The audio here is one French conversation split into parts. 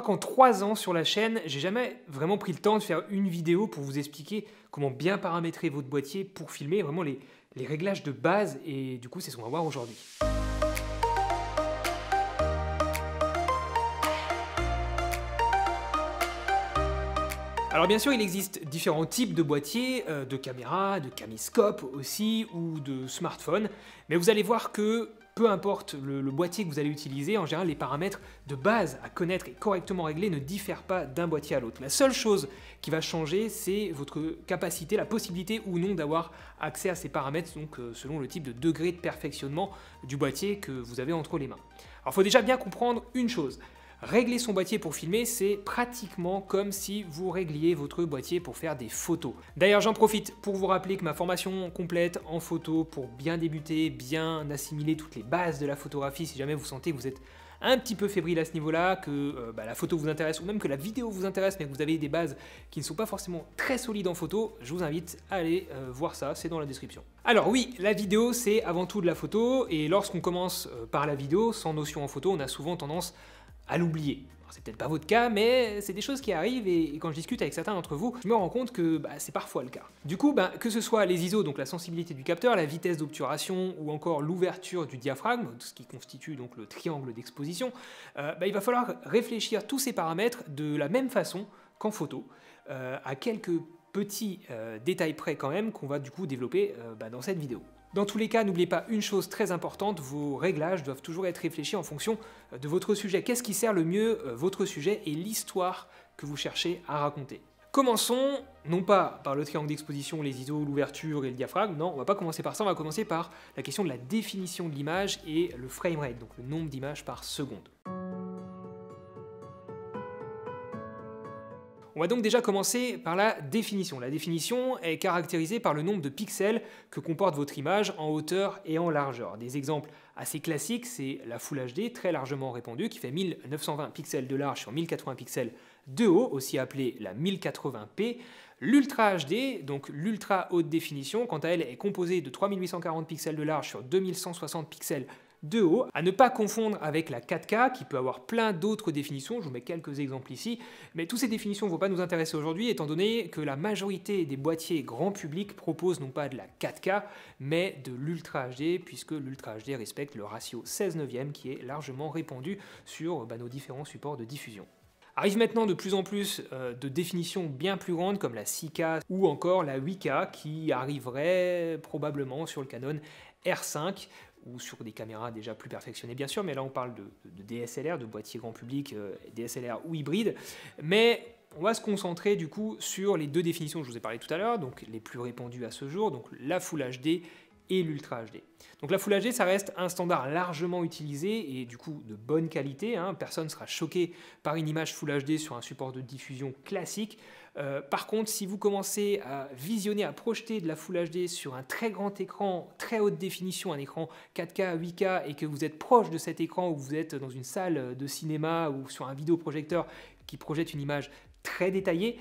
crois qu'en trois ans sur la chaîne, j'ai jamais vraiment pris le temps de faire une vidéo pour vous expliquer comment bien paramétrer votre boîtier pour filmer, vraiment les, réglages de base, et du coup c'est ce qu'on va voir aujourd'hui. Alors bien sûr, il existe différents types de boîtiers, euh, de caméras, de camiscopes aussi, ou de smartphones, mais vous allez voir que peu importe le, boîtier que vous allez utiliser, en général les paramètres de base à connaître et correctement réglés ne diffèrent pas d'un boîtier à l'autre. La seule chose qui va changer, c'est votre capacité, la possibilité ou non d'avoir accès à ces paramètres, donc euh, selon le type de degré de perfectionnement du boîtier que vous avez entre les mains. Alors il faut déjà bien comprendre une chose, Régler son boîtier pour filmer, c'est pratiquement comme si vous régliez votre boîtier pour faire des photos. D'ailleurs, j'en profite pour vous rappeler que ma formation complète en photo pour bien débuter, bien assimiler toutes les bases de la photographie, si jamais vous sentez que vous êtes un petit peu fébrile à ce niveau-là, que euh, bah, la photo vous intéresse ou même que la vidéo vous intéresse, mais que vous avez des bases qui ne sont pas forcément très solides en photo, je vous invite à aller euh, voir ça, c'est dans la description. Alors oui, la vidéo c'est avant tout de la photo, et lorsqu'on commence euh, par la vidéo, sans notion en photo, on a souvent tendance à l'oublier. C'est peut-être pas votre cas, mais c'est des choses qui arrivent et, quand je discute avec certains d'entre vous, je me rends compte que bah, c'est parfois le cas. Du coup, bah, que ce soit les ISO, donc la sensibilité du capteur, la vitesse d'obturation ou encore l'ouverture du diaphragme, ce qui constitue donc le triangle d'exposition, euh, bah, il va falloir réfléchir tous ces paramètres de la même façon qu'en photo, euh, à quelques petits euh, détails près quand même qu'on va du coup développer dans cette vidéo. Dans tous les cas, n'oubliez pas une chose très importante, vos réglages doivent toujours être réfléchis en fonction euh, de votre sujet. Qu'est-ce qui sert le mieux euh, votre sujet et l'histoire que vous cherchez à raconter Commençons non pas par le triangle d'exposition, les ISO, l'ouverture et le diaphragme, non, on va pas commencer par ça, on va commencer par la question de la définition de l'image et le frame rate, donc le nombre d'images par seconde. On va donc déjà commencer par la définition. La définition est caractérisée par le nombre de pixels que comporte votre image en hauteur et en largeur. Des exemples assez classiques, c'est la Full HD, très largement répandue, qui fait 1920 pixels de large sur 1080 pixels de haut, aussi appelée la 1080p. L'Ultra HD, donc l'ultra haute définition, quant à elle, est composée de 3840 pixels de large sur 2160 pixels de haut, à ne pas confondre avec la 4K qui peut avoir plein d'autres définitions, je vous mets quelques exemples ici, mais toutes ces définitions ne vont pas nous intéresser aujourd'hui étant donné que la majorité des boîtiers grand public proposent non pas de la 4K mais de l'Ultra HD puisque l'Ultra HD respecte le ratio 16 neuvième qui est largement répandu sur bah, nos différents supports de diffusion. Arrive maintenant de plus en plus euh, de définitions bien plus grandes comme la 6K ou encore la 8K qui arriverait probablement sur le Canon R5 ou sur des caméras déjà plus perfectionnées, bien sûr, mais là on parle de, DSLR, de boîtier grand public, euh, DSLR ou hybride. Mais on va se concentrer du coup sur les deux définitions que je vous ai parlé tout à l'heure, donc les plus répandues à ce jour, donc la Full HD et l'Ultra HD. Donc la Full HD, ça reste un standard largement utilisé et du coup de bonne qualité. Hein. Personne ne sera choqué par une image Full HD sur un support de diffusion classique. Euh, par contre, si vous commencez à visionner, à projeter de la Full HD sur un très grand écran, très haute définition, un écran 4K, 8K, et que vous êtes proche de cet écran ou vous êtes dans une salle de cinéma ou sur un vidéoprojecteur qui projette une image très détaillée,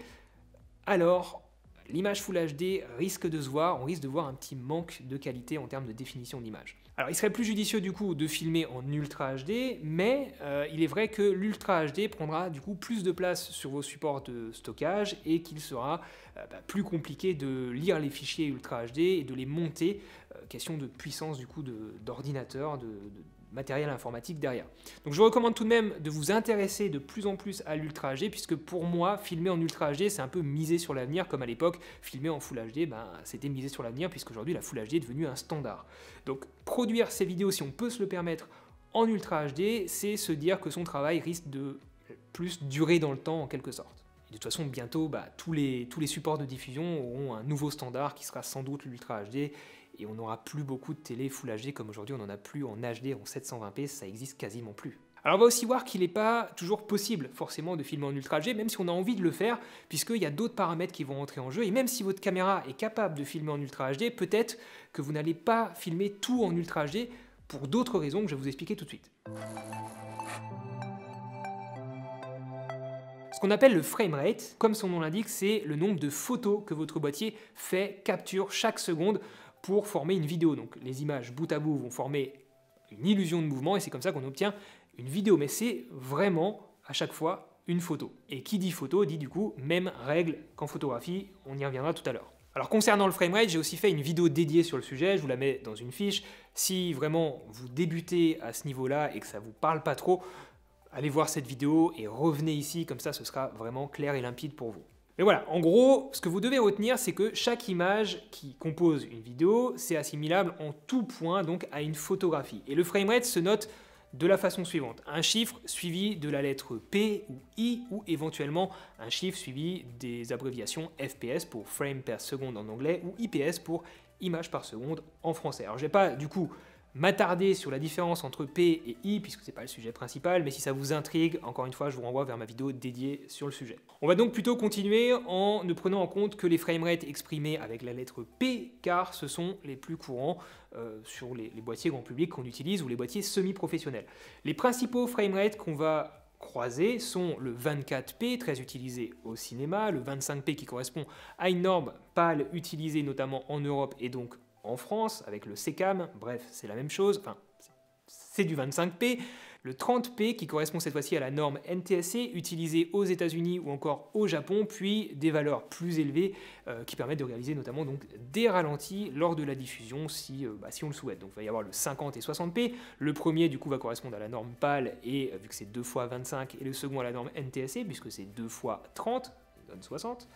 alors l'image Full HD risque de se voir, on risque de voir un petit manque de qualité en termes de définition d'image. Alors il serait plus judicieux du coup de filmer en Ultra HD, mais euh, il est vrai que l'Ultra HD prendra du coup plus de place sur vos supports de stockage et qu'il sera euh, bah, plus compliqué de lire les fichiers Ultra HD et de les monter, euh, question de puissance du coup d'ordinateur, de matériel informatique derrière. Donc je recommande tout de même de vous intéresser de plus en plus à l'Ultra HD, puisque pour moi, filmer en Ultra HD, c'est un peu miser sur l'avenir, comme à l'époque, filmer en Full HD, ben, c'était miser sur l'avenir, puisque aujourd'hui la Full HD est devenue un standard. Donc produire ces vidéos, si on peut se le permettre, en Ultra HD, c'est se dire que son travail risque de plus durer dans le temps, en quelque sorte. De toute façon, bientôt, bah, tous, les, tous les supports de diffusion auront un nouveau standard qui sera sans doute l'Ultra HD, et on n'aura plus beaucoup de télé Full HD comme aujourd'hui, on n'en a plus en HD en 720p, ça existe quasiment plus. Alors on va aussi voir qu'il n'est pas toujours possible forcément de filmer en Ultra HD, même si on a envie de le faire, puisqu'il y a d'autres paramètres qui vont entrer en jeu, et même si votre caméra est capable de filmer en Ultra HD, peut-être que vous n'allez pas filmer tout en Ultra HD pour d'autres raisons que je vais vous expliquer tout de suite. Ce qu'on appelle le frame rate, comme son nom l'indique, c'est le nombre de photos que votre boîtier fait, capture chaque seconde pour former une vidéo. Donc les images bout à bout vont former une illusion de mouvement et c'est comme ça qu'on obtient une vidéo. Mais c'est vraiment à chaque fois une photo. Et qui dit photo dit du coup même règle qu'en photographie, on y reviendra tout à l'heure. Alors concernant le framerate, j'ai aussi fait une vidéo dédiée sur le sujet, je vous la mets dans une fiche. Si vraiment vous débutez à ce niveau-là et que ça vous parle pas trop, allez voir cette vidéo et revenez ici, comme ça ce sera vraiment clair et limpide pour vous. Mais voilà, en gros, ce que vous devez retenir, c'est que chaque image qui compose une vidéo, c'est assimilable en tout point donc à une photographie. Et le framerate se note de la façon suivante. Un chiffre suivi de la lettre P ou I ou éventuellement un chiffre suivi des abréviations FPS pour frame per seconde en anglais ou IPS pour image par seconde en français. Alors j'ai pas du coup m'attarder sur la différence entre P et I, puisque c'est pas le sujet principal, mais si ça vous intrigue, encore une fois, je vous renvoie vers ma vidéo dédiée sur le sujet. On va donc plutôt continuer en ne prenant en compte que les framerates exprimés avec la lettre P, car ce sont les plus courants euh, sur les, boîtiers grand public qu'on utilise ou les boîtiers semi-professionnels. Les principaux framerates qu'on va croiser sont le 24p très utilisé au cinéma, le 25p qui correspond à une norme pâle utilisée notamment en Europe et donc en France, avec le CECAM, bref, c'est la même chose, enfin, c'est du 25P. Le 30P, qui correspond cette fois-ci à la norme NTSC, utilisée aux États-Unis ou encore au Japon, puis des valeurs plus élevées euh, qui permettent de réaliser notamment donc, des ralentis lors de la diffusion si, euh, bah, on le souhaite. Donc il va y avoir le 50 et 60P. Le premier, du coup, va correspondre à la norme PAL, et euh, vu que c'est 2 fois 25, et le second à la norme NTSC, puisque c'est 2 fois 30, donne 60.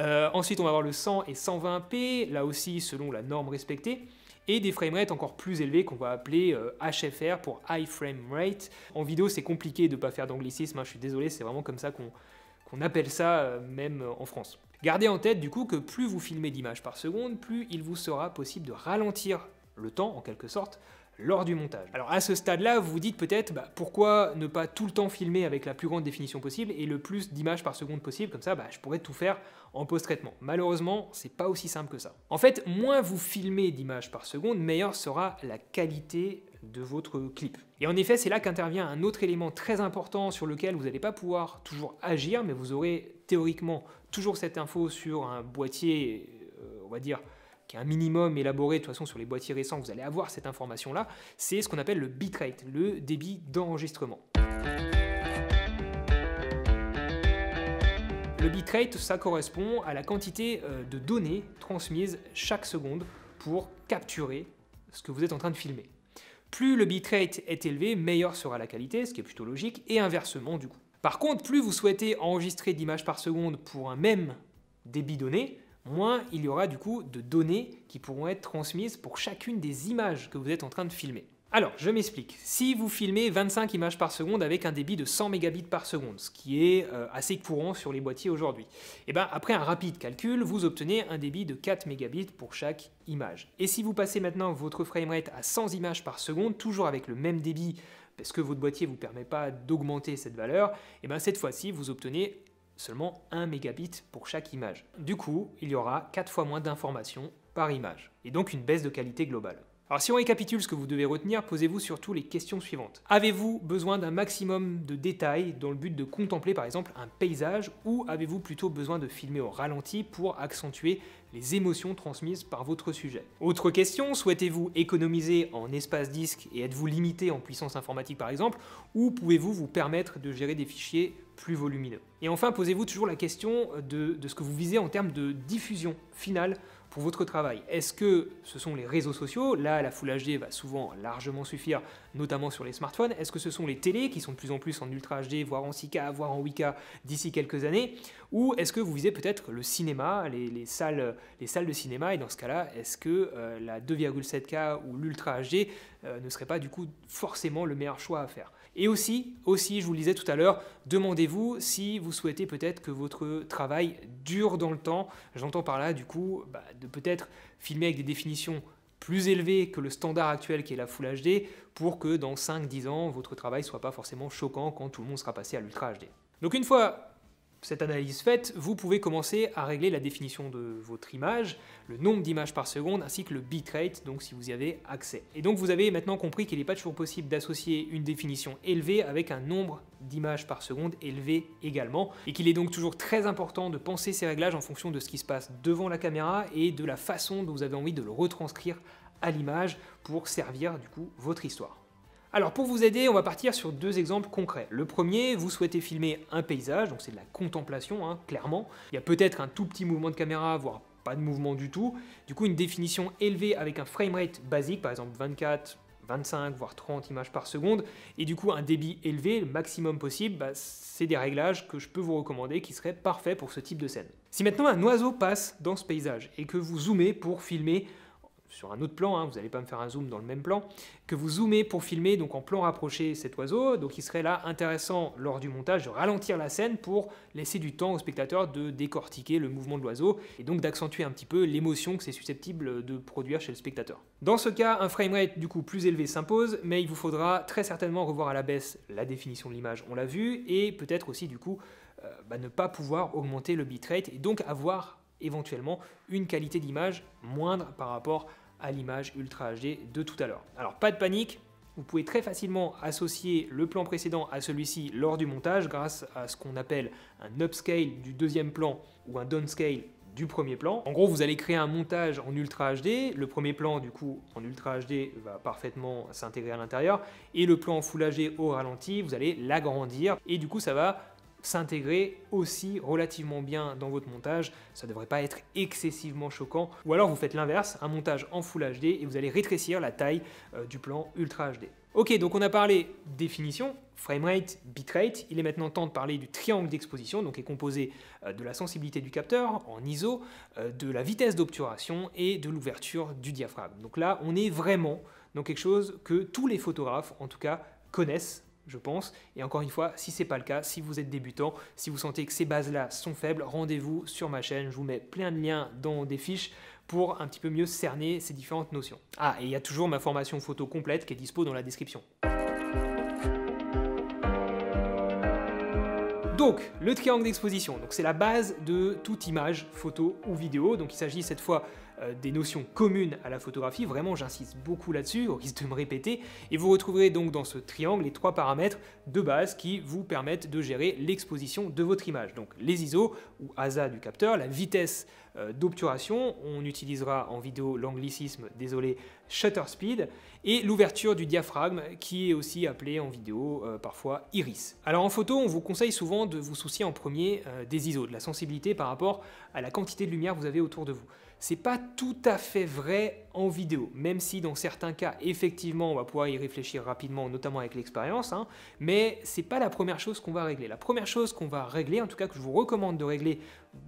Euh, ensuite, on va avoir le 100 et 120p, là aussi selon la norme respectée, et des framerates encore plus élevés qu'on va appeler HFR euh, pour High Frame Rate. En vidéo, c'est compliqué de ne pas faire d'anglicisme, hein, je suis désolé, c'est vraiment comme ça qu'on appelle ça euh, même en France. Gardez en tête du coup que plus vous filmez d'images par seconde, plus il vous sera possible de ralentir le temps en quelque sorte lors du montage. Alors à ce stade-là, vous vous dites peut-être bah, pourquoi ne pas tout le temps filmer avec la plus grande définition possible et le plus d'images par seconde possible, comme ça bah, je pourrais tout faire en post-traitement. Malheureusement, c'est pas aussi simple que ça. En fait, moins vous filmez d'images par seconde, meilleure sera la qualité de votre clip. Et en effet, c'est là qu'intervient un autre élément très important sur lequel vous n'allez pas pouvoir toujours agir, mais vous aurez théoriquement toujours cette info sur un boîtier, euh, on va dire, qui est un minimum élaboré de toute façon sur les boîtiers récents, vous allez avoir cette information-là, c'est ce qu'on appelle le bitrate, le débit d'enregistrement. Le bitrate, ça correspond à la quantité euh, de données transmises chaque seconde pour capturer ce que vous êtes en train de filmer. Plus le bitrate est élevé, meilleure sera la qualité, ce qui est plutôt logique, et inversement du coup. Par contre, plus vous souhaitez enregistrer d'images par seconde pour un même débit donné, moins il y aura du coup de données qui pourront être transmises pour chacune des images que vous êtes en train de filmer. Alors, je m'explique. Si vous filmez 25 images par seconde avec un débit de 100 mégabits par seconde, ce qui est euh, assez courant sur les boîtiers aujourd'hui, et eh ben après un rapide calcul, vous obtenez un débit de 4 mégabits pour chaque image. Et si vous passez maintenant votre framerate à 100 images par seconde, toujours avec le même débit parce que votre boîtier ne vous permet pas d'augmenter cette valeur, et eh bien cette fois-ci vous obtenez seulement 1 mégabit pour chaque image. Du coup, il y aura 4 fois moins d'informations par image, et donc une baisse de qualité globale. Alors si on récapitule ce que vous devez retenir, posez-vous surtout les questions suivantes. Avez-vous besoin d'un maximum de détails dans le but de contempler par exemple un paysage ou avez-vous plutôt besoin de filmer au ralenti pour accentuer les émotions transmises par votre sujet Autre question, souhaitez-vous économiser en espace disque et êtes-vous limité en puissance informatique par exemple ou pouvez-vous vous permettre de gérer des fichiers plus volumineux Et enfin, posez-vous toujours la question de, ce que vous visez en termes de diffusion finale pour votre travail. Est-ce que ce sont les réseaux sociaux Là, la Full HD va souvent largement suffire, notamment sur les smartphones. Est-ce que ce sont les télés qui sont de plus en plus en Ultra HD, voire en 6K, voire en 8K d'ici quelques années ou est-ce que vous visez peut-être le cinéma, les, salles, les salles de cinéma Et dans ce cas-là, est-ce que euh, la 2,7K ou l'Ultra HD euh, ne serait pas du coup forcément le meilleur choix à faire Et aussi, aussi, je vous le disais tout à l'heure, demandez-vous si vous souhaitez peut-être que votre travail dure dans le temps. J'entends par là du coup bah, de peut-être filmer avec des définitions plus élevées que le standard actuel qui est la Full HD pour que dans 5-10 ans, votre travail ne soit pas forcément choquant quand tout le monde sera passé à l'Ultra HD. Donc une fois cette analyse faite, vous pouvez commencer à régler la définition de votre image, le nombre d'images par seconde, ainsi que le bitrate, donc si vous y avez accès. Et donc vous avez maintenant compris qu'il n'est pas toujours possible d'associer une définition élevée avec un nombre d'images par seconde élevé également, et qu'il est donc toujours très important de penser ces réglages en fonction de ce qui se passe devant la caméra et de la façon dont vous avez envie de le retranscrire à l'image pour servir du coup votre histoire. Alors pour vous aider, on va partir sur deux exemples concrets. Le premier, vous souhaitez filmer un paysage, donc c'est de la contemplation, hein, clairement. Il y a peut-être un tout petit mouvement de caméra, voire pas de mouvement du tout. Du coup, une définition élevée avec un framerate basique, par exemple 24, 25, voire 30 images par seconde, et du coup un débit élevé, le maximum possible, bah, c'est des réglages que je peux vous recommander qui seraient parfaits pour ce type de scène. Si maintenant un oiseau passe dans ce paysage et que vous zoomez pour filmer sur un autre plan, hein, vous n'allez pas me faire un zoom dans le même plan, que vous zoomez pour filmer donc en plan rapproché cet oiseau. Donc il serait là intéressant lors du montage de ralentir la scène pour laisser du temps au spectateur de décortiquer le mouvement de l'oiseau et donc d'accentuer un petit peu l'émotion que c'est susceptible de produire chez le spectateur. Dans ce cas, un rate du coup plus élevé s'impose, mais il vous faudra très certainement revoir à la baisse la définition de l'image, on l'a vu, et peut-être aussi du coup euh, bah, ne pas pouvoir augmenter le bitrate et donc avoir éventuellement une qualité d'image moindre par rapport à à l'image Ultra HD de tout à l'heure. Alors pas de panique, vous pouvez très facilement associer le plan précédent à celui-ci lors du montage grâce à ce qu'on appelle un upscale du deuxième plan ou un downscale du premier plan. En gros, vous allez créer un montage en Ultra HD. Le premier plan, du coup, en Ultra HD va parfaitement s'intégrer à l'intérieur. Et le plan en au ralenti, vous allez l'agrandir. Et du coup, ça va s'intégrer aussi relativement bien dans votre montage. Ça ne devrait pas être excessivement choquant. Ou alors vous faites l'inverse, un montage en Full HD et vous allez rétrécir la taille euh, du plan Ultra HD. Ok, donc on a parlé définition, framerate, bitrate. Il est maintenant temps de parler du triangle d'exposition, donc est composé euh, de la sensibilité du capteur en ISO, euh, de la vitesse d'obturation et de l'ouverture du diaphragme. Donc là, on est vraiment dans quelque chose que tous les photographes, en tout cas, connaissent je pense. Et encore une fois, si ce n'est pas le cas, si vous êtes débutant, si vous sentez que ces bases-là sont faibles, rendez-vous sur ma chaîne. Je vous mets plein de liens dans des fiches pour un petit peu mieux cerner ces différentes notions. Ah, et il y a toujours ma formation photo complète qui est dispo dans la description. Donc, le triangle d'exposition, c'est la base de toute image, photo ou vidéo. Donc, il s'agit cette fois euh, des notions communes à la photographie, vraiment j'insiste beaucoup là-dessus, au risque de me répéter, et vous retrouverez donc dans ce triangle les trois paramètres de base qui vous permettent de gérer l'exposition de votre image, donc les ISO ou ASA du capteur, la vitesse euh, d'obturation. On utilisera en vidéo l'anglicisme, désolé, shutter speed, et l'ouverture du diaphragme qui est aussi appelé en vidéo euh, parfois iris. Alors en photo, on vous conseille souvent de vous soucier en premier euh, des ISO, de la sensibilité par rapport à la quantité de lumière que vous avez autour de vous. C'est pas tout à fait vrai en vidéo, même si dans certains cas, effectivement, on va pouvoir y réfléchir rapidement, notamment avec l'expérience, hein. mais c'est pas la première chose qu'on va régler. La première chose qu'on va régler, en tout cas que je vous recommande de régler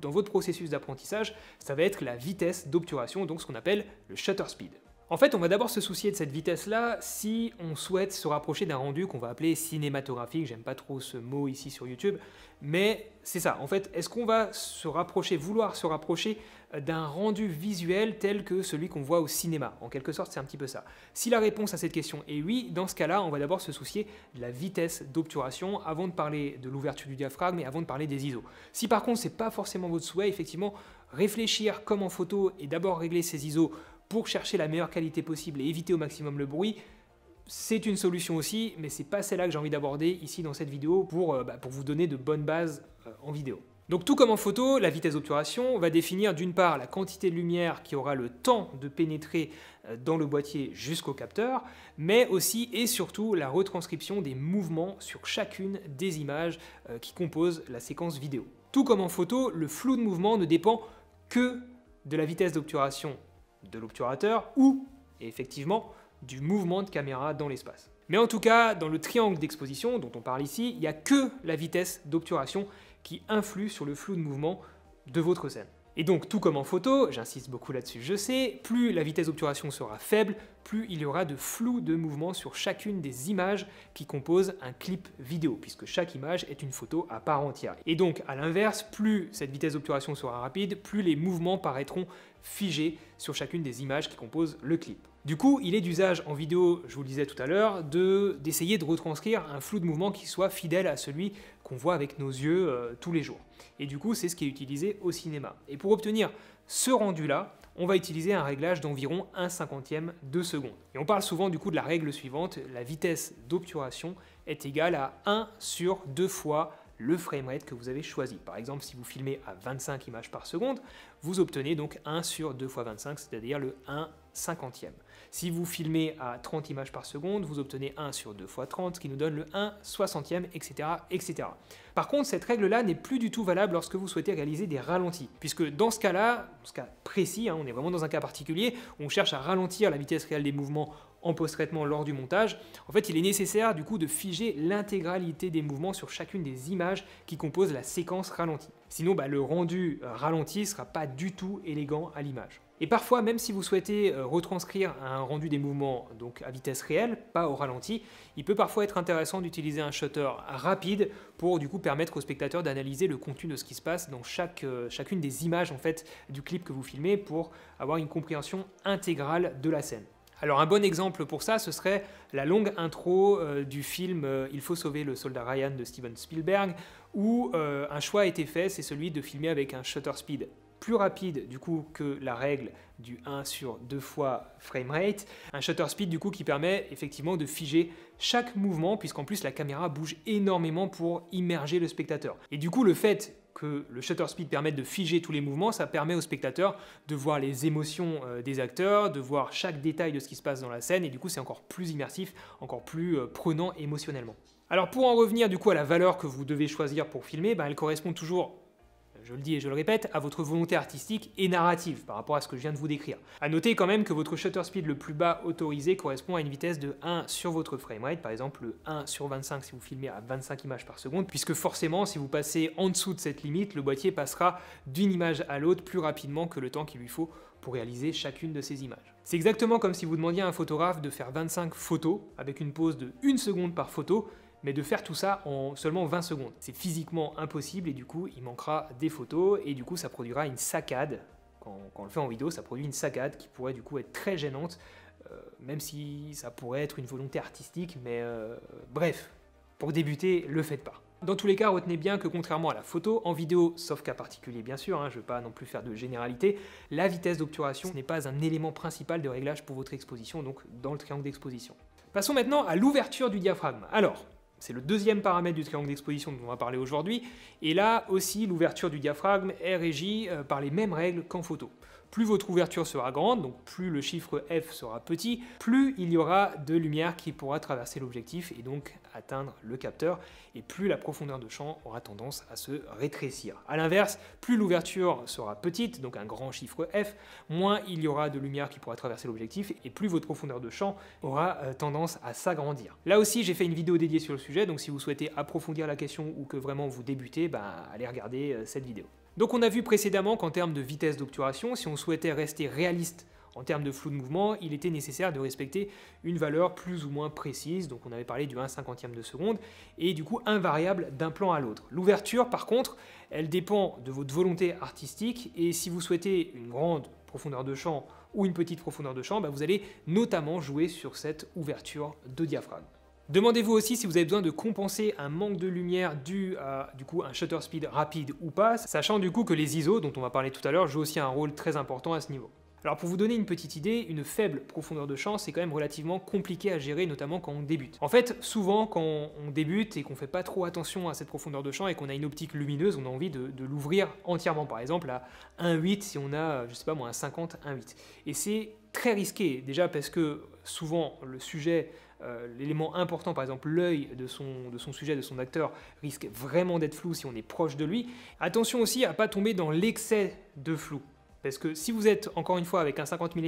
dans votre processus d'apprentissage, ça va être la vitesse d'obturation, donc ce qu'on appelle le shutter speed. En fait, on va d'abord se soucier de cette vitesse-là si on souhaite se rapprocher d'un rendu qu'on va appeler cinématographique. J'aime pas trop ce mot ici sur YouTube, mais c'est ça. En fait, est-ce qu'on va se rapprocher, vouloir se rapprocher d'un rendu visuel tel que celui qu'on voit au cinéma. En quelque sorte, c'est un petit peu ça. Si la réponse à cette question est oui, dans ce cas-là, on va d'abord se soucier de la vitesse d'obturation avant de parler de l'ouverture du diaphragme et avant de parler des ISO. Si par contre, ce n'est pas forcément votre souhait, effectivement, réfléchir comme en photo et d'abord régler ses ISO pour chercher la meilleure qualité possible et éviter au maximum le bruit, c'est une solution aussi, mais n'est pas celle-là que j'ai envie d'aborder ici dans cette vidéo pour, euh, bah, vous donner de bonnes bases euh, en vidéo. Donc tout comme en photo, la vitesse d'obturation va définir d'une part la quantité de lumière qui aura le temps de pénétrer euh, dans le boîtier jusqu'au capteur, mais aussi et surtout la retranscription des mouvements sur chacune des images euh, qui composent la séquence vidéo. Tout comme en photo, le flou de mouvement ne dépend que de la vitesse d'obturation de l'obturateur ou, effectivement, du mouvement de caméra dans l'espace. Mais en tout cas, dans le triangle d'exposition dont on parle ici, il n'y a que la vitesse d'obturation qui influe sur le flou de mouvement de votre scène. Et donc, tout comme en photo, j'insiste beaucoup là-dessus, je sais, plus la vitesse d'obturation sera faible, plus il y aura de flou de mouvement sur chacune des images qui composent un clip vidéo, puisque chaque image est une photo à part entière. Et donc, à l'inverse, plus cette vitesse d'obturation sera rapide, plus les mouvements paraîtront figés sur chacune des images qui composent le clip. Du coup, il est d'usage en vidéo, je vous le disais tout à l'heure, d'essayer de, retranscrire un flou de mouvement qui soit fidèle à celui qu'on voit avec nos yeux euh, tous les jours. Et du coup, c'est ce qui est utilisé au cinéma. Et pour obtenir ce rendu-là, on va utiliser un réglage d'environ 1 cinquantième de seconde. Et on parle souvent du coup de la règle suivante, la vitesse d'obturation est égale à 1 sur 2 fois le framerate que vous avez choisi. Par exemple, si vous filmez à 25 images par seconde, vous obtenez donc 1 sur 2 fois 25, c'est-à-dire le 1 cinquantième. Si vous filmez à 30 images par seconde, vous obtenez 1 sur 2 fois 30, ce qui nous donne le 1 soixantième, etc. etc. Par contre, cette règle-là n'est plus du tout valable lorsque vous souhaitez réaliser des ralentis, puisque dans ce cas-là, dans ce cas précis, hein, on est vraiment dans un cas particulier, on cherche à ralentir la vitesse réelle des mouvements en post-traitement lors du montage, en fait il est nécessaire du coup de figer l'intégralité des mouvements sur chacune des images qui composent la séquence ralentie. Sinon bah, le rendu euh, ralenti ne sera pas du tout élégant à l'image. Et parfois, même si vous souhaitez euh, retranscrire un rendu des mouvements donc à vitesse réelle, pas au ralenti, il peut parfois être intéressant d'utiliser un shutter rapide pour du coup permettre au spectateur d'analyser le contenu de ce qui se passe dans chaque, euh, chacune des images en fait du clip que vous filmez pour avoir une compréhension intégrale de la scène. Alors un bon exemple pour ça, ce serait la longue intro euh, du film Il faut sauver le soldat Ryan de Steven Spielberg, où un choix a été fait, c'est celui de filmer avec un shutter speed plus rapide du coup que la règle du 1 sur 2 fois rate, un shutter speed du coup qui permet effectivement de figer chaque mouvement puisqu'en plus la caméra bouge énormément pour immerger le spectateur. Et du coup le fait que le shutter speed permette de figer tous les mouvements, ça permet au spectateur de voir les émotions euh, des acteurs, de voir chaque détail de ce qui se passe dans la scène et du coup c'est encore plus immersif, encore plus euh, prenant émotionnellement. Alors pour en revenir du coup à la valeur que vous devez choisir pour filmer, ben, elle correspond toujours je le dis et je le répète, à votre volonté artistique et narrative par rapport à ce que je viens de vous décrire. A noter quand même que votre shutter speed le plus bas autorisé correspond à une vitesse de 1 sur votre framerate, par exemple le 1 sur 25 si vous filmez à 25 images par seconde, puisque forcément si vous passez en dessous de cette limite, le boîtier passera d'une image à l'autre plus rapidement que le temps qu'il lui faut pour réaliser chacune de ces images. C'est exactement comme si vous demandiez à un photographe de faire 25 photos avec une pause de 1 seconde par photo mais de faire tout ça en seulement 20 secondes. C'est physiquement impossible et du coup il manquera des photos et du coup ça produira une saccade. Quand, on le fait en vidéo, ça produit une saccade qui pourrait du coup être très gênante, euh, même si ça pourrait être une volonté artistique, mais euh, bref, pour débuter, le faites pas. Dans tous les cas, retenez bien que contrairement à la photo, en vidéo, sauf cas particulier bien sûr, hein, je ne veux pas non plus faire de généralité, la vitesse d'obturation n'est pas un élément principal de réglage pour votre exposition, donc dans le triangle d'exposition. Passons maintenant à l'ouverture du diaphragme. Alors, c'est le deuxième paramètre du triangle d'exposition dont on va parler aujourd'hui. Et là aussi, l'ouverture du diaphragme est régie euh, par les mêmes règles qu'en photo. Plus votre ouverture sera grande, donc plus le chiffre f sera petit, plus il y aura de lumière qui pourra traverser l'objectif et donc atteindre le capteur, et plus la profondeur de champ aura tendance à se rétrécir. A l'inverse, plus l'ouverture sera petite, donc un grand chiffre f, moins il y aura de lumière qui pourra traverser l'objectif, et plus votre profondeur de champ aura euh, tendance à s'agrandir. Là aussi, j'ai fait une vidéo dédiée sur le sujet, donc si vous souhaitez approfondir la question ou que vraiment vous débutez, ben, allez regarder euh, cette vidéo. Donc on a vu précédemment qu'en termes de vitesse d'obturation, si on souhaitait rester réaliste en termes de flou de mouvement, il était nécessaire de respecter une valeur plus ou moins précise, donc on avait parlé du 1 cinquantième de seconde, et du coup invariable d'un plan à l'autre. L'ouverture, par contre, elle dépend de votre volonté artistique, et si vous souhaitez une grande profondeur de champ ou une petite profondeur de champ, bah, vous allez notamment jouer sur cette ouverture de diaphragme. Demandez-vous aussi si vous avez besoin de compenser un manque de lumière dû à du coup un shutter speed rapide ou pas, sachant du coup que les ISO dont on va parler tout à l'heure jouent aussi un rôle très important à ce niveau. Alors pour vous donner une petite idée, une faible profondeur de champ c'est quand même relativement compliqué à gérer, notamment quand on débute. En fait, souvent quand on débute et qu'on fait pas trop attention à cette profondeur de champ et qu'on a une optique lumineuse, on a envie de, l'ouvrir entièrement, par exemple à 1.8 si on a, je sais pas moi, un 50, 1.8. Et c'est très risqué, déjà parce que souvent le sujet euh, l'élément important, par exemple l'œil de son, sujet, de son acteur, risque vraiment d'être flou si on est proche de lui. Attention aussi à pas tomber dans l'excès de flou. Parce que si vous êtes encore une fois avec un 50 mm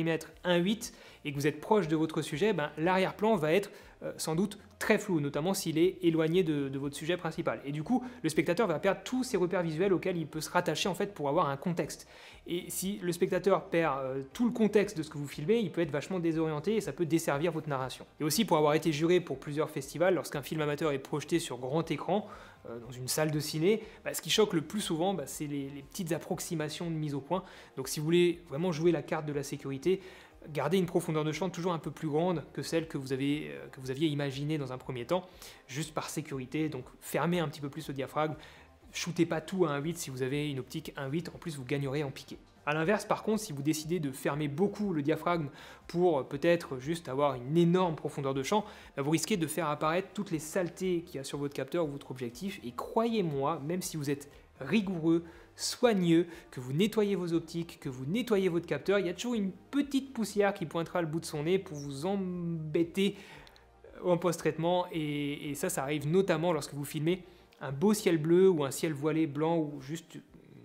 1.8 et que vous êtes proche de votre sujet, ben, l'arrière-plan va être euh, sans doute très flou, notamment s'il est éloigné de, votre sujet principal. Et du coup, le spectateur va perdre tous ses repères visuels auxquels il peut se rattacher en fait pour avoir un contexte. Et si le spectateur perd euh, tout le contexte de ce que vous filmez, il peut être vachement désorienté et ça peut desservir votre narration. Et aussi pour avoir été juré pour plusieurs festivals, lorsqu'un film amateur est projeté sur grand écran, euh, dans une salle de ciné, bah, ce qui choque le plus souvent, bah, c'est les, les petites approximations de mise au point. Donc si vous voulez vraiment jouer la carte de la sécurité, Gardez une profondeur de champ toujours un peu plus grande que celle que vous, avez, euh, aviez imaginée dans un premier temps, juste par sécurité, donc fermez un petit peu plus le diaphragme, shootez pas tout à 1.8 si vous avez une optique 1.8, en plus vous gagnerez en piqué. A l'inverse, par contre, si vous décidez de fermer beaucoup le diaphragme pour euh, peut-être juste avoir une énorme profondeur de champ, bah, vous risquez de faire apparaître toutes les saletés qu'il y a sur votre capteur ou votre objectif. Et croyez-moi, même si vous êtes rigoureux soigneux, que vous nettoyez vos optiques, que vous nettoyez votre capteur, il y a toujours une petite poussière qui pointera le bout de son nez pour vous embêter euh, en post-traitement et, et, ça, ça arrive notamment lorsque vous filmez un beau ciel bleu ou un ciel voilé blanc ou juste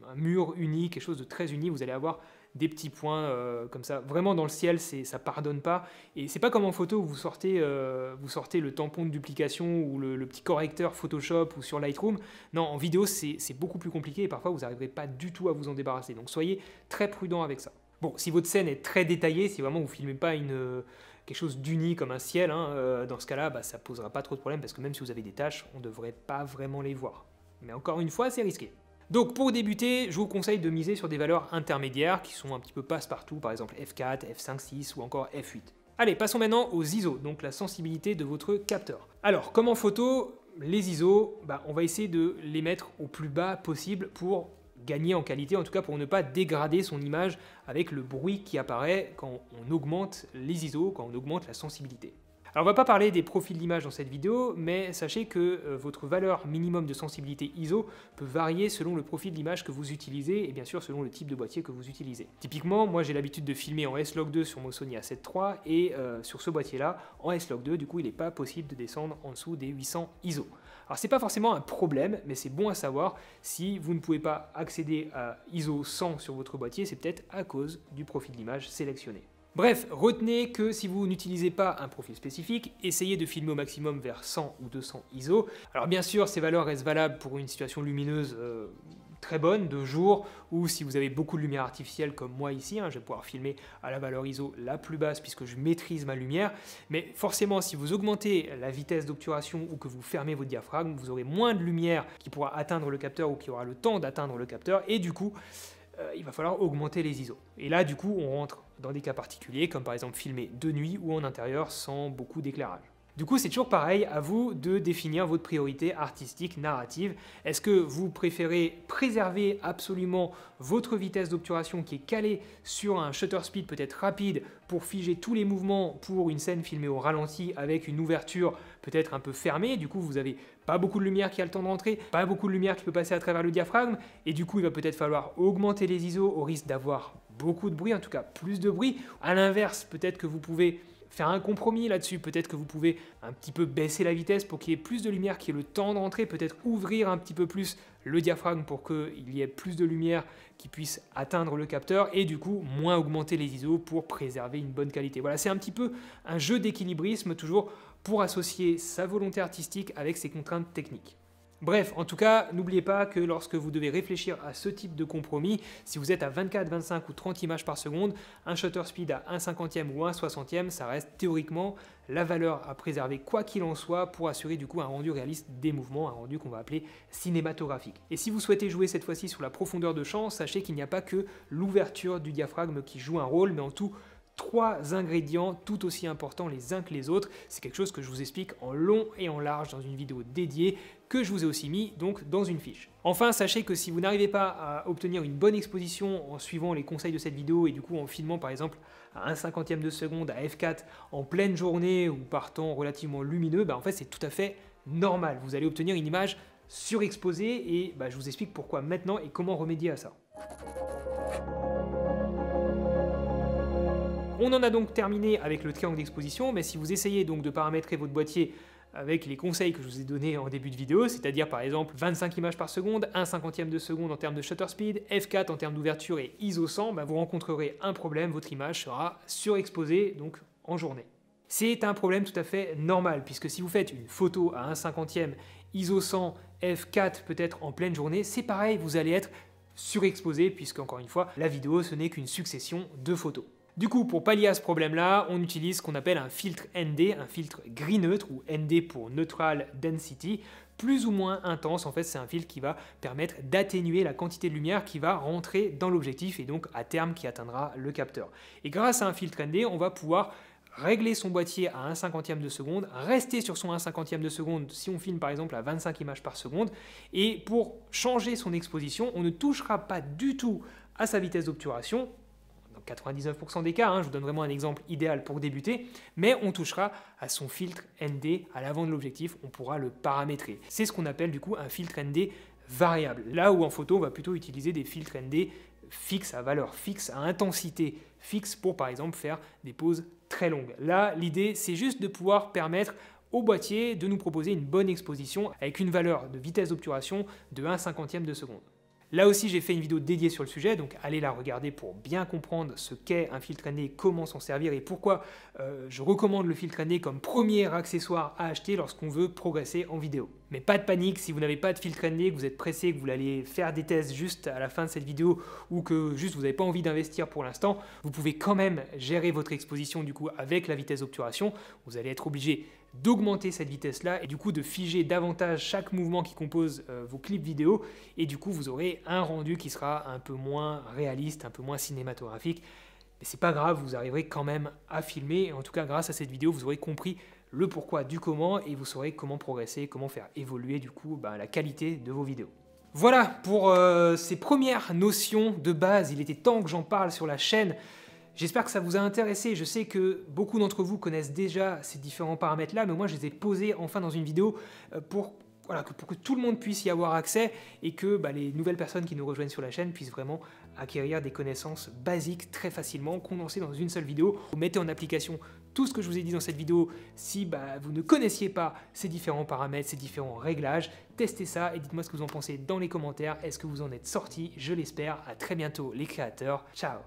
un mur uni, quelque chose de très uni, vous allez avoir des petits points euh, comme ça. Vraiment dans le ciel, ça pardonne pas. Et c'est pas comme en photo où vous sortez, euh, vous sortez le tampon de duplication ou le, petit correcteur Photoshop ou sur Lightroom. Non, en vidéo, c'est beaucoup plus compliqué et parfois vous n'arriverez pas du tout à vous en débarrasser. Donc soyez très prudent avec ça. Bon, si votre scène est très détaillée, si vraiment vous filmez pas une, euh, quelque chose d'uni comme un ciel, hein, dans ce cas-là, bah, ça posera pas trop de problèmes parce que même si vous avez des tâches, on ne devrait pas vraiment les voir. Mais encore une fois, c'est risqué. Donc pour débuter, je vous conseille de miser sur des valeurs intermédiaires qui sont un petit peu passe-partout, par exemple F4, f 56 ou encore F8. Allez, passons maintenant aux ISO, donc la sensibilité de votre capteur. Alors, comme en photo, les ISO, bah, on va essayer de les mettre au plus bas possible pour gagner en qualité, en tout cas pour ne pas dégrader son image avec le bruit qui apparaît quand on augmente les ISO, quand on augmente la sensibilité. Alors on va pas parler des profils d'image dans cette vidéo, mais sachez que euh, votre valeur minimum de sensibilité ISO peut varier selon le profil d'image que vous utilisez et bien sûr selon le type de boîtier que vous utilisez. Typiquement, moi j'ai l'habitude de filmer en S-Log 2 sur mon Sony A7 III et euh, sur ce boîtier-là, en S-Log 2, du coup il n'est pas possible de descendre en dessous des 800 ISO. Alors c'est pas forcément un problème, mais c'est bon à savoir si vous ne pouvez pas accéder à ISO 100 sur votre boîtier, c'est peut-être à cause du profil d'image sélectionné. Bref, retenez que si vous n'utilisez pas un profil spécifique, essayez de filmer au maximum vers 100 ou 200 ISO. Alors bien sûr, ces valeurs restent valables pour une situation lumineuse euh, très bonne, de jour, ou si vous avez beaucoup de lumière artificielle comme moi ici, hein, je vais pouvoir filmer à la valeur ISO la plus basse puisque je maîtrise ma lumière. Mais forcément, si vous augmentez la vitesse d'obturation ou que vous fermez votre diaphragme, vous aurez moins de lumière qui pourra atteindre le capteur ou qui aura le temps d'atteindre le capteur, et du coup, euh, il va falloir augmenter les ISO. Et là, du coup, on rentre dans des cas particuliers, comme par exemple filmer de nuit ou en intérieur sans beaucoup d'éclairage. Du coup, c'est toujours pareil, à vous de définir votre priorité artistique, narrative. Est-ce que vous préférez préserver absolument votre vitesse d'obturation qui est calée sur un shutter speed peut-être rapide pour figer tous les mouvements pour une scène filmée au ralenti avec une ouverture peut-être un peu fermée, du coup vous avez pas beaucoup de lumière qui a le temps d'entrer, pas beaucoup de lumière qui peut passer à travers le diaphragme, et du coup il va peut-être falloir augmenter les ISO au risque d'avoir beaucoup de bruit, en tout cas plus de bruit. À l'inverse, peut-être que vous pouvez faire un compromis là-dessus. Peut-être que vous pouvez un petit peu baisser la vitesse pour qu'il y ait plus de lumière, qu'il y ait le temps de rentrer, peut-être ouvrir un petit peu plus le diaphragme pour qu'il y ait plus de lumière qui puisse atteindre le capteur et du coup moins augmenter les ISO pour préserver une bonne qualité. Voilà, c'est un petit peu un jeu d'équilibrisme toujours pour associer sa volonté artistique avec ses contraintes techniques. Bref, en tout cas, n'oubliez pas que lorsque vous devez réfléchir à ce type de compromis, si vous êtes à 24, 25 ou 30 images par seconde, un shutter speed à 1 50e ou 1 60e, ça reste théoriquement la valeur à préserver quoi qu'il en soit pour assurer du coup un rendu réaliste des mouvements, un rendu qu'on va appeler cinématographique. Et si vous souhaitez jouer cette fois-ci sur la profondeur de champ, sachez qu'il n'y a pas que l'ouverture du diaphragme qui joue un rôle, mais en tout trois ingrédients tout aussi importants les uns que les autres. C'est quelque chose que je vous explique en long et en large dans une vidéo dédiée que je vous ai aussi mis donc dans une fiche. Enfin, sachez que si vous n'arrivez pas à obtenir une bonne exposition en suivant les conseils de cette vidéo et du coup en filmant par exemple à 1 cinquantième de seconde à f4 en pleine journée ou par temps relativement lumineux, bah, en fait c'est tout à fait normal. Vous allez obtenir une image surexposée et bah, je vous explique pourquoi maintenant et comment remédier à ça. On en a donc terminé avec le triangle d'exposition, mais si vous essayez donc de paramétrer votre boîtier avec les conseils que je vous ai donnés en début de vidéo, c'est-à-dire par exemple 25 images par seconde, 1 cinquantième de seconde en termes de shutter speed, f4 en termes d'ouverture et ISO 100, bah, vous rencontrerez un problème, votre image sera surexposée, donc en journée. C'est un problème tout à fait normal, puisque si vous faites une photo à 1 cinquantième, ISO 100, f4 peut-être en pleine journée, c'est pareil, vous allez être surexposé, puisque encore une fois, la vidéo ce n'est qu'une succession de photos. Du coup, pour pallier à ce problème-là, on utilise ce qu'on appelle un filtre ND, un filtre gris neutre ou ND pour Neutral Density, plus ou moins intense. En fait, c'est un filtre qui va permettre d'atténuer la quantité de lumière qui va rentrer dans l'objectif et donc à terme qui atteindra le capteur. Et grâce à un filtre ND, on va pouvoir régler son boîtier à 1 cinquantième de seconde, rester sur son 1 cinquantième de seconde si on filme par exemple à 25 images par seconde, et pour changer son exposition, on ne touchera pas du tout à sa vitesse d'obturation, 99% des cas, hein, je vous donne vraiment un exemple idéal pour débuter, mais on touchera à son filtre ND à l'avant de l'objectif, on pourra le paramétrer. C'est ce qu'on appelle du coup un filtre ND variable, là où en photo on va plutôt utiliser des filtres ND fixes à valeur fixe, à intensité fixe pour par exemple faire des poses très longues. Là, l'idée c'est juste de pouvoir permettre au boîtier de nous proposer une bonne exposition avec une valeur de vitesse d'obturation de 1 cinquantième de seconde. Là aussi, j'ai fait une vidéo dédiée sur le sujet, donc allez la regarder pour bien comprendre ce qu'est un filtre à nez, comment s'en servir et pourquoi euh, je recommande le filtre à nez comme premier accessoire à acheter lorsqu'on veut progresser en vidéo. Mais pas de panique, si vous n'avez pas de filtre à nez, que vous êtes pressé, que vous allez faire des tests juste à la fin de cette vidéo ou que juste vous n'avez pas envie d'investir pour l'instant, vous pouvez quand même gérer votre exposition du coup avec la vitesse d'obturation. Vous allez être obligé d'augmenter cette vitesse-là et du coup de figer davantage chaque mouvement qui compose euh, vos clips vidéo et du coup vous aurez un rendu qui sera un peu moins réaliste, un peu moins cinématographique. Mais c'est pas grave, vous arriverez quand même à filmer. En tout cas, grâce à cette vidéo, vous aurez compris le pourquoi du comment et vous saurez comment progresser, comment faire évoluer du coup bah, la qualité de vos vidéos. Voilà pour euh, ces premières notions de base. Il était temps que j'en parle sur la chaîne. J'espère que ça vous a intéressé, je sais que beaucoup d'entre vous connaissent déjà ces différents paramètres-là, mais moi je les ai posés enfin dans une vidéo euh, pour, que, tout le monde puisse y avoir accès et que bah, les nouvelles personnes qui nous rejoignent sur la chaîne puissent vraiment acquérir des connaissances basiques très facilement, condensées dans une seule vidéo. Vous mettez en application tout ce que je vous ai dit dans cette vidéo si bah, vous ne connaissiez pas ces différents paramètres, ces différents réglages. Testez ça et dites-moi ce que vous en pensez dans les commentaires. Est-ce que vous en êtes sortis Je l'espère. À très bientôt les créateurs. Ciao